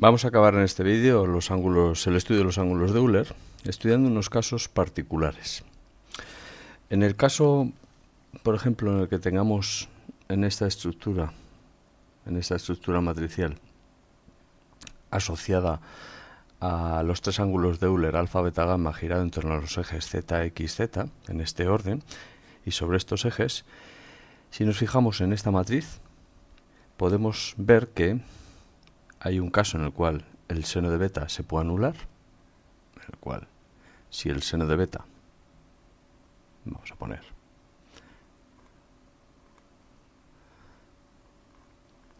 Vamos a acabar en este vídeo los ángulos, el estudio de los ángulos de Euler, estudiando unos casos particulares. En el caso, por ejemplo, en el que tengamos en esta estructura, en esta estructura matricial, asociada a los tres ángulos de Euler alfa, beta, gamma girado en torno a los ejes z, x, z, en este orden, y sobre estos ejes, si nos fijamos en esta matriz, podemos ver que hay un caso en el cual el seno de beta se puede anular, en el cual si el seno de beta, vamos a poner,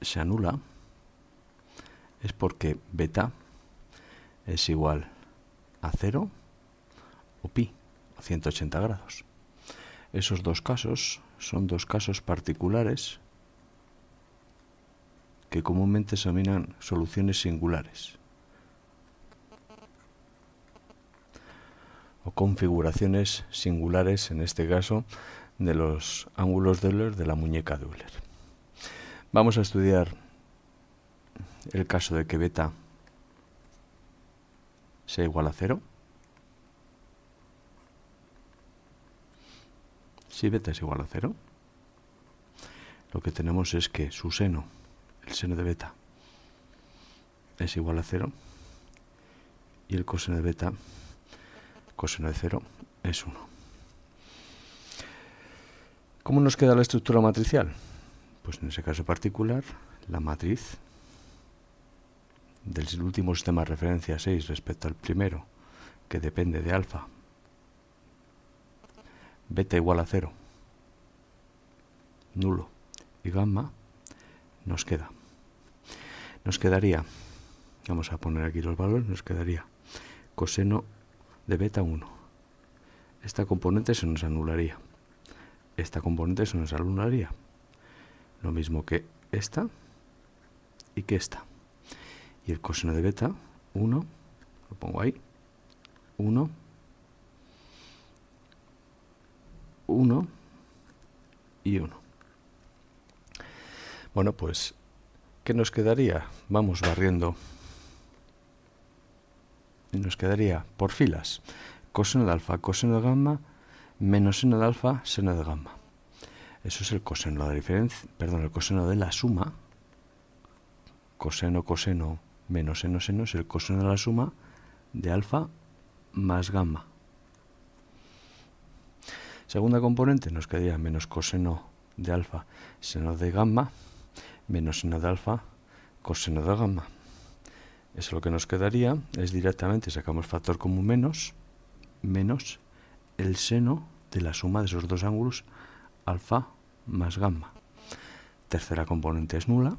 se anula, es porque beta es igual a 0 o pi, a 180 grados. Esos dos casos son dos casos particulares que comúnmente examinan soluciones singulares o configuraciones singulares, en este caso, de los ángulos Euler de la muñeca de Euler. Vamos a estudiar el caso de que beta sea igual a cero. Si beta es igual a cero, lo que tenemos es que su seno el seno de beta es igual a 0 y el coseno de beta, coseno de cero es 1. ¿Cómo nos queda la estructura matricial? Pues en ese caso particular, la matriz del último sistema de referencia 6 respecto al primero, que depende de alfa, beta igual a 0, nulo, y gamma nos queda. Nos quedaría, vamos a poner aquí los valores, nos quedaría coseno de beta 1. Esta componente se nos anularía. Esta componente se nos anularía. Lo mismo que esta y que esta. Y el coseno de beta 1, lo pongo ahí, 1, 1 y 1. Bueno, pues, ¿qué nos quedaría? Vamos barriendo. Y nos quedaría por filas coseno de alfa, coseno de gamma, menos seno de alfa, seno de gamma. Eso es el coseno, la diferencia, perdón, el coseno de la suma. Coseno, coseno, menos seno, seno es el coseno de la suma de alfa más gamma. Segunda componente nos quedaría menos coseno de alfa, seno de gamma menos seno de alfa coseno de gamma. Eso lo que nos quedaría es directamente, sacamos factor común menos, menos el seno de la suma de esos dos ángulos alfa más gamma. Tercera componente es nula.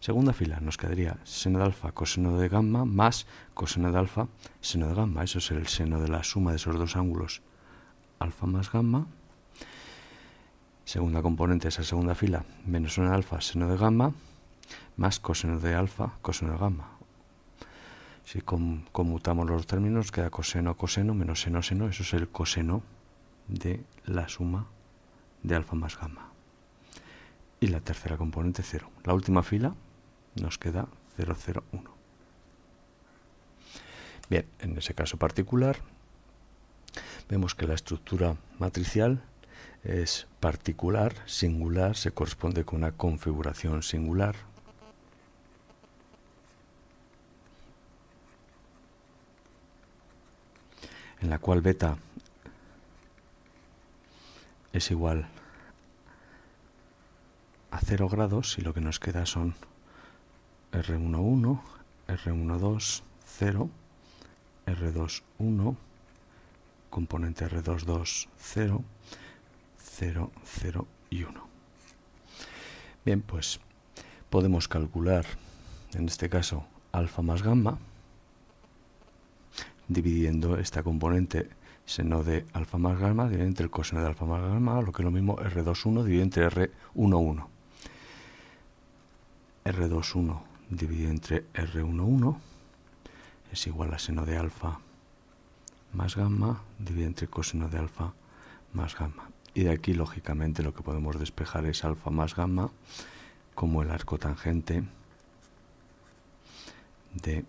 Segunda fila nos quedaría seno de alfa, coseno de gamma, más coseno de alfa, seno de gamma. Eso es el seno de la suma de esos dos ángulos alfa más gamma. Segunda componente esa segunda fila, menos 1 alfa seno de gamma, más coseno de alfa coseno de gamma. Si conmutamos los términos, queda coseno coseno menos seno seno, eso es el coseno de la suma de alfa más gamma. Y la tercera componente cero. La última fila nos queda 0, 0, 1. Bien, en ese caso particular vemos que la estructura matricial es particular, singular, se corresponde con una configuración singular. en la cual beta es igual a 0 grados y lo que nos queda son R11, R12, 0, R21, componente R22, 0, 0, 0 y 1. Bien, pues podemos calcular, en este caso, alfa más gamma, dividiendo esta componente seno de alfa más gamma, dividido entre el coseno de alfa más gamma, lo que es lo mismo R21 dividido entre R11. R21 dividido entre R11 es igual a seno de alfa más gamma dividido entre coseno de alfa más gamma y de aquí lógicamente lo que podemos despejar es alfa más gamma como el arco tangente de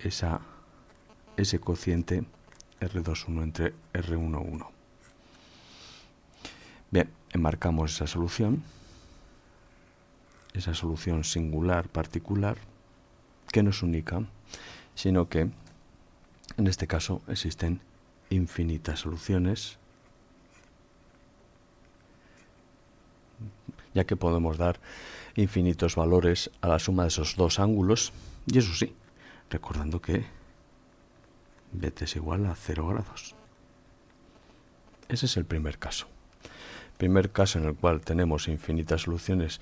ese cociente R21 entre R11. Bien, enmarcamos esa solución, esa solución singular particular, que no es única, sino que en este caso existen infinitas soluciones ya que podemos dar infinitos valores a la suma de esos dos ángulos, y eso sí, recordando que bt es igual a 0 grados. Ese es el primer caso. Primer caso en el cual tenemos infinitas soluciones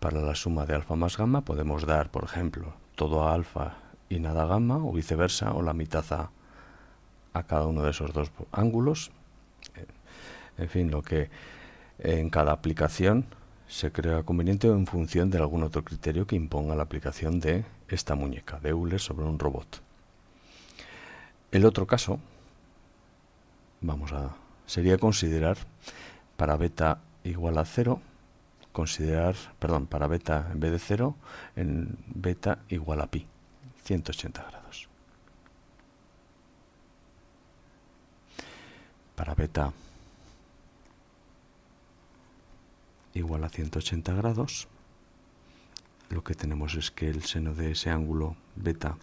para la suma de alfa más gamma, podemos dar, por ejemplo, todo a alfa y nada gamma, o viceversa, o la mitad a cada uno de esos dos ángulos. En fin, lo que en cada aplicación se crea conveniente en función de algún otro criterio que imponga la aplicación de esta muñeca de Euler sobre un robot. El otro caso vamos a sería considerar para beta igual a cero, considerar, perdón, para beta en vez de 0 en beta igual a pi, 180 grados. Para beta igual a 180 grados. Lo que tenemos es que el seno de ese ángulo beta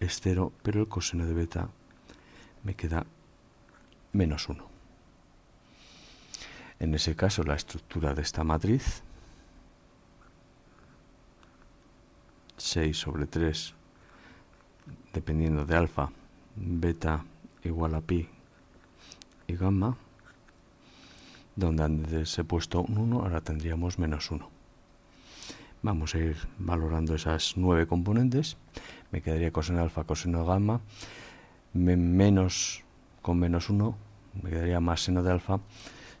es 0, pero el coseno de beta me queda menos 1. En ese caso, la estructura de esta matriz, 6 sobre 3, dependiendo de alfa, beta igual a pi y gamma, donde antes he puesto un 1, ahora tendríamos menos 1. Vamos a ir valorando esas nueve componentes. Me quedaría coseno alfa, coseno gamma, menos con menos 1, me quedaría más seno de alfa,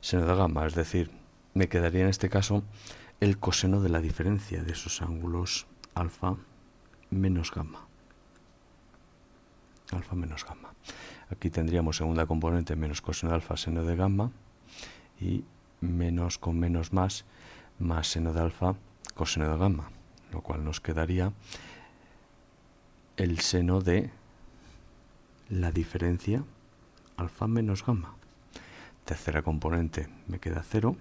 seno de gamma, es decir, me quedaría en este caso el coseno de la diferencia de esos ángulos alfa menos gamma. Alfa menos gamma. Aquí tendríamos segunda componente menos coseno de alfa seno de gamma y menos con menos más, más seno de alfa, coseno de gamma, lo cual nos quedaría el seno de la diferencia alfa menos gamma. Tercera componente me queda cero.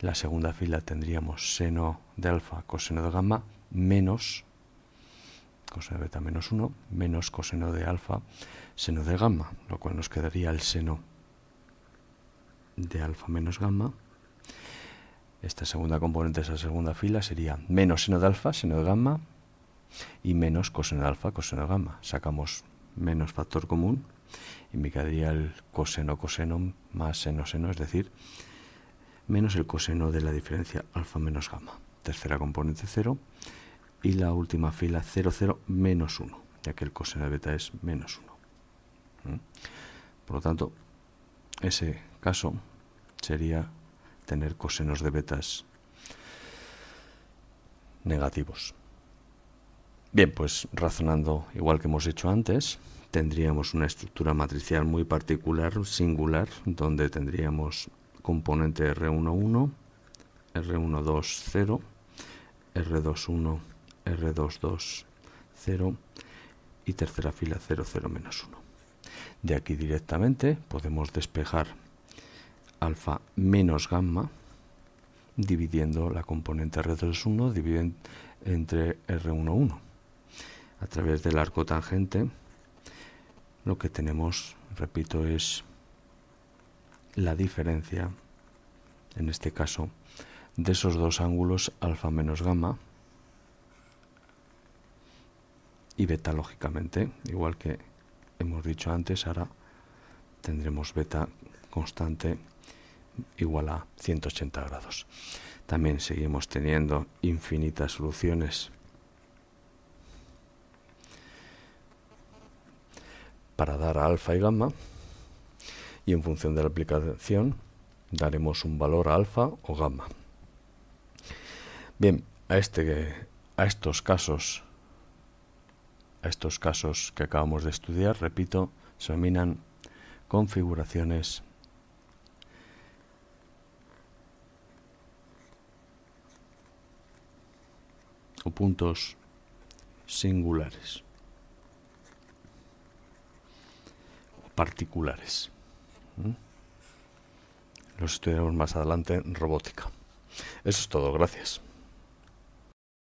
La segunda fila tendríamos seno de alfa, coseno de gamma, menos coseno de beta menos uno, menos coseno de alfa, seno de gamma, lo cual nos quedaría el seno de alfa menos gamma. Esta segunda componente de esa segunda fila sería menos seno de alfa, seno de gamma, y menos coseno de alfa, coseno de gamma. Sacamos menos factor común y me quedaría el coseno coseno más seno seno, es decir, menos el coseno de la diferencia alfa menos gamma. Tercera componente 0 y la última fila 0, 0 menos 1, ya que el coseno de beta es menos 1. ¿Mm? Por lo tanto, ese caso sería tener cosenos de betas negativos. Bien, pues razonando igual que hemos hecho antes, tendríamos una estructura matricial muy particular, singular, donde tendríamos componente R11, R12, 0, R21, R22, 0 y tercera fila 0, 0, 1. De aquí directamente podemos despejar alfa menos gamma, dividiendo la componente r es 1 dividen entre R1-1. A través del arco tangente, lo que tenemos, repito, es la diferencia, en este caso, de esos dos ángulos alfa menos gamma y beta, lógicamente, igual que hemos dicho antes, ahora tendremos beta constante igual a 180 grados. También seguimos teniendo infinitas soluciones para dar a alfa y gamma y en función de la aplicación daremos un valor a alfa o gamma. Bien, a, este, a estos casos a estos casos que acabamos de estudiar, repito, se denominan configuraciones o puntos singulares o particulares. ¿Mm? Los estudiaremos más adelante en robótica. Eso es todo, gracias.